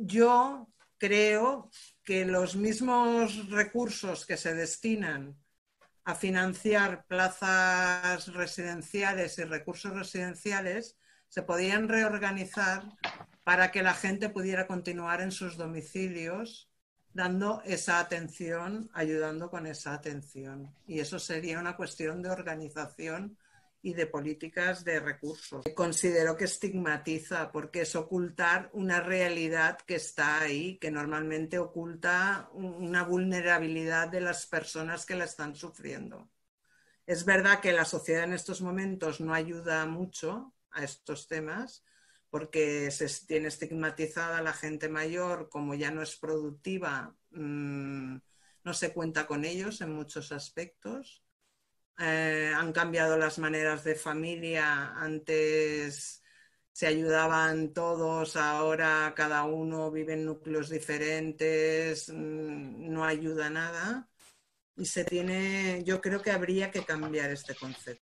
yo creo que los mismos recursos que se destinan a financiar plazas residenciales y recursos residenciales se podían reorganizar para que la gente pudiera continuar en sus domicilios dando esa atención, ayudando con esa atención. Y eso sería una cuestión de organización y de políticas de recursos. Considero que estigmatiza porque es ocultar una realidad que está ahí, que normalmente oculta una vulnerabilidad de las personas que la están sufriendo. Es verdad que la sociedad en estos momentos no ayuda mucho a estos temas porque se tiene estigmatizada la gente mayor como ya no es productiva, mm, no se cuenta con ellos en muchos aspectos eh, han cambiado las maneras de familia. Antes se ayudaban todos, ahora cada uno vive en núcleos diferentes, mm, no ayuda nada. Y se tiene, yo creo que habría que cambiar este concepto.